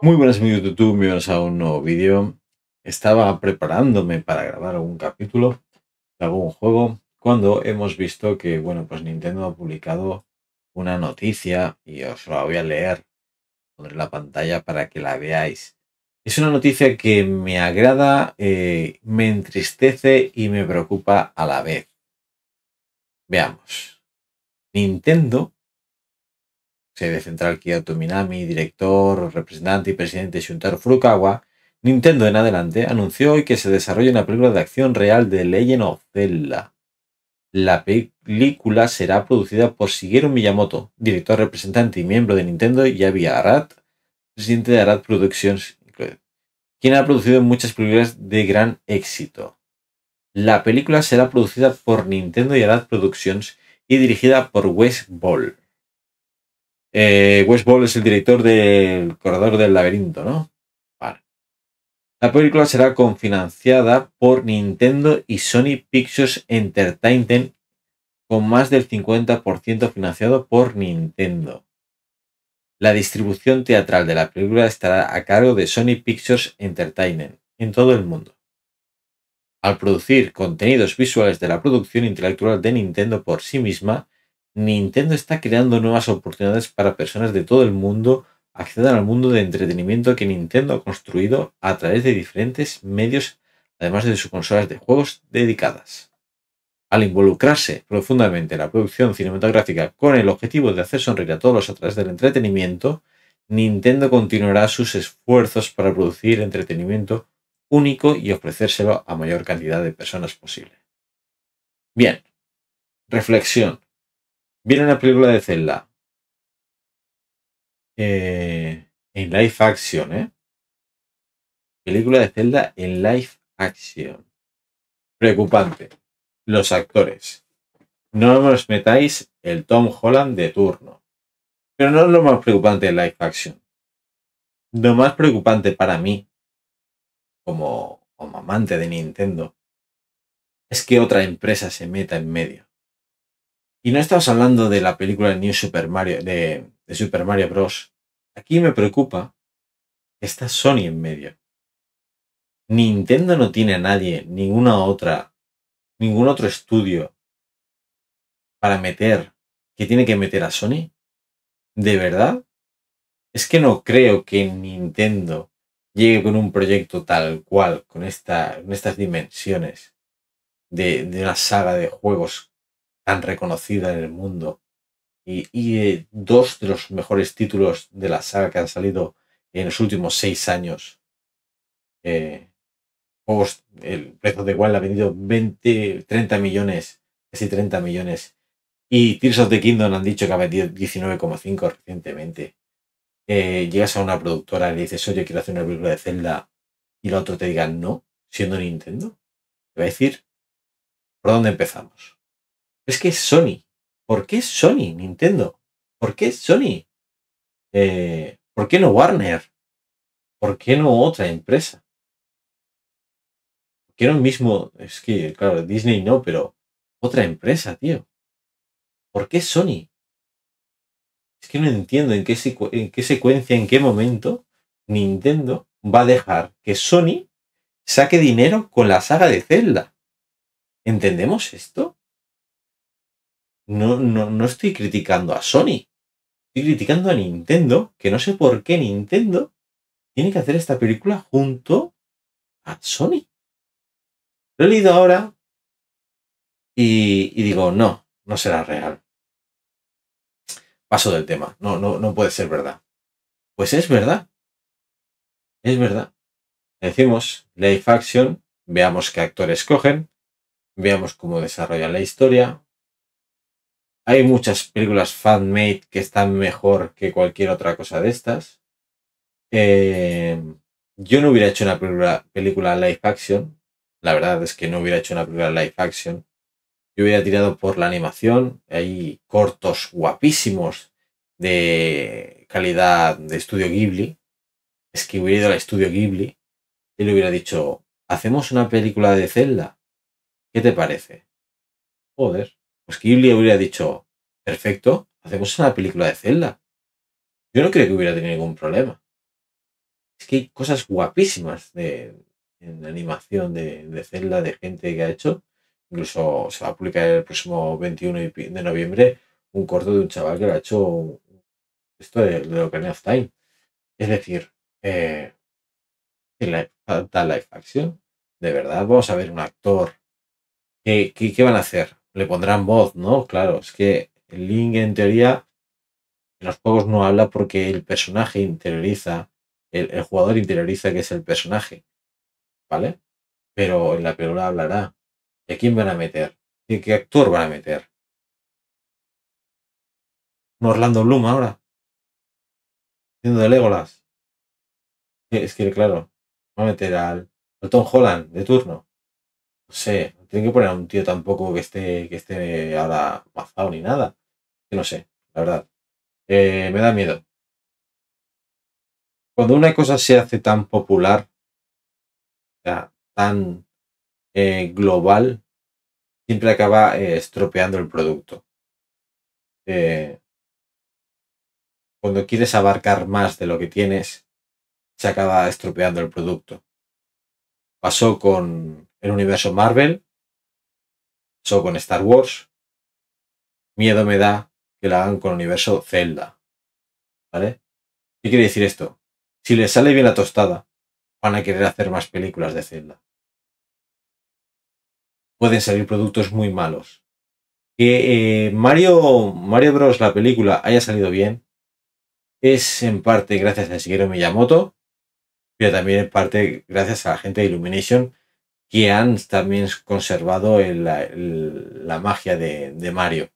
Muy buenas amigos YouTube, bienvenidos a un nuevo vídeo. Estaba preparándome para grabar algún capítulo de algún juego cuando hemos visto que, bueno, pues Nintendo ha publicado una noticia y os la voy a leer. Pondré la pantalla para que la veáis. Es una noticia que me agrada, eh, me entristece y me preocupa a la vez. Veamos. Nintendo sede central Kyoto Minami, director, representante y presidente Shuntaro Furukawa, Nintendo en adelante anunció hoy que se desarrolla una película de acción real de Legend of Zelda. La película será producida por Shigeru Miyamoto, director representante y miembro de Nintendo, y Yabi Arad, presidente de Arad Productions, quien ha producido muchas películas de gran éxito. La película será producida por Nintendo y Arad Productions y dirigida por Wes Ball. Eh, West Ball es el director del Corredor del Laberinto, ¿no? Vale. La película será confinanciada por Nintendo y Sony Pictures Entertainment con más del 50% financiado por Nintendo. La distribución teatral de la película estará a cargo de Sony Pictures Entertainment en todo el mundo. Al producir contenidos visuales de la producción intelectual de Nintendo por sí misma, Nintendo está creando nuevas oportunidades para personas de todo el mundo accedan al mundo de entretenimiento que Nintendo ha construido a través de diferentes medios, además de sus consolas de juegos dedicadas. Al involucrarse profundamente en la producción cinematográfica con el objetivo de hacer sonreír a todos a través del entretenimiento, Nintendo continuará sus esfuerzos para producir entretenimiento único y ofrecérselo a mayor cantidad de personas posible. Bien, reflexión. Viene una película de Zelda. Eh, en live action, ¿eh? Película de Zelda en live action. Preocupante. Los actores. No os metáis el Tom Holland de turno. Pero no es lo más preocupante en live action. Lo más preocupante para mí, como amante de Nintendo, es que otra empresa se meta en medio. Y no estamos hablando de la película de New Super Mario, de, Super Mario Bros. Aquí me preocupa que está Sony en medio. Nintendo no tiene a nadie, ninguna otra, ningún otro estudio para meter, que tiene que meter a Sony. ¿De verdad? Es que no creo que Nintendo llegue con un proyecto tal cual, con, estas dimensiones de, de una saga de juegos tan reconocida en el mundo y, eh, dos de los mejores títulos de la saga que han salido en los últimos seis años. Eh, el precio de Wild ha vendido 20, 30 millones, casi 30 millones. Y Tears of the Kingdom han dicho que ha vendido 19,5 recientemente. Eh, llegas a una productora y le dices, oye, quiero hacer una película de Zelda, y la otro te diga no, siendo Nintendo, te va a decir, ¿por dónde empezamos? Es que es Sony. ¿Por qué es Sony, Nintendo? ¿Por qué es Sony? Eh, ¿Por qué no Warner? ¿Por qué no otra empresa? ¿Por qué no el mismo? Es que, claro, Disney no, pero otra empresa, tío. ¿Por qué Sony? Es que no entiendo en qué, en qué secuencia, en qué momento Nintendo va a dejar que Sony saque dinero con la saga de Zelda. ¿Entendemos esto? no, estoy criticando a Sony. Estoy criticando a Nintendo, que no sé por qué Nintendo tiene que hacer esta película junto a Sony. Lo he leído ahora y, digo, no, no será real. Paso del tema, no, no, no puede ser verdad. Pues es verdad. Es verdad. Decimos, live action, veamos qué actores cogen, veamos cómo desarrollan la historia, hay muchas películas fan-made que están mejor que cualquier otra cosa de estas. Eh, yo no hubiera hecho una película, live action. La verdad es que no hubiera hecho una película live action. Yo hubiera tirado por la animación. Hay cortos guapísimos de calidad de estudio Ghibli. Es que hubiera ido al estudio Ghibli y le hubiera dicho, hacemos una película de Zelda. ¿Qué te parece? Joder. Pues Ghibli hubiera dicho, perfecto, hacemos una película de Zelda. Yo no creo que hubiera tenido ningún problema. Es que hay cosas guapísimas de, en animación de, de Zelda, de gente que ha hecho. Incluso se va a publicar el próximo 21 de noviembre un corto de un chaval que lo ha hecho esto de, de Ocarina of Time. Es decir, en eh, la, live action, de verdad, vamos a ver un actor. qué van a hacer? le pondrán voz, ¿no? Claro, es que el Link en teoría en los juegos no habla porque el personaje interioriza, el, jugador interioriza que es el personaje, ¿vale? Pero en la película hablará. ¿Y a quién van a meter? ¿Y qué actor van a meter? ¿Un Orlando Bloom ahora? Haciendo de Legolas. Es que, claro, va a meter al, al Tom Holland de turno no sé, no tiene que poner a un tío tampoco que esté, que esté ahora mazado ni nada. Que no sé, la verdad. Eh, me da miedo. Cuando una cosa se hace tan popular, tan eh, global, siempre acaba eh, estropeando el producto. cuando quieres abarcar más de lo que tienes, se acaba estropeando el producto. Pasó con, el universo Marvel, solo con Star Wars. Miedo me da que la hagan con el universo Zelda. ¿Vale? ¿Qué quiere decir esto? Si les sale bien la tostada, van a querer hacer más películas de Zelda. Pueden salir productos muy malos. Que eh, Mario, Mario Bros. la película haya salido bien es en parte gracias a Shigeru Miyamoto, pero también en parte gracias a la gente de Illumination que han también conservado la magia de, Mario.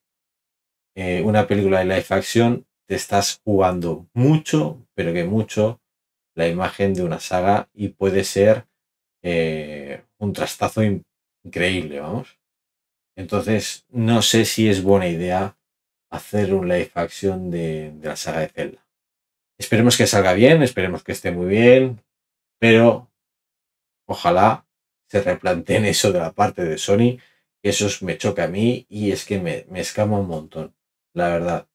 Eh, una película de live action, te estás jugando mucho, pero que mucho, la imagen de una saga y puede ser eh, un trastazo increíble, vamos. Entonces, no sé si es buena idea hacer un live action de, de la saga de Zelda. Esperemos que salga bien, esperemos que esté muy bien, pero ojalá se replanteen eso de la parte de Sony, eso me choca a mí y es que me, me escama un montón, la verdad.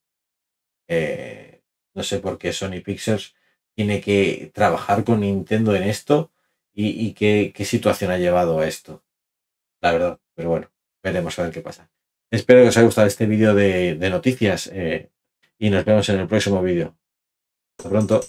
Eh, no sé por qué Sony Pictures tiene que trabajar con Nintendo en esto y, qué, situación ha llevado a esto. La verdad, pero bueno, veremos a ver qué pasa. Espero que os haya gustado este vídeo de, noticias eh, y nos vemos en el próximo vídeo. Hasta pronto.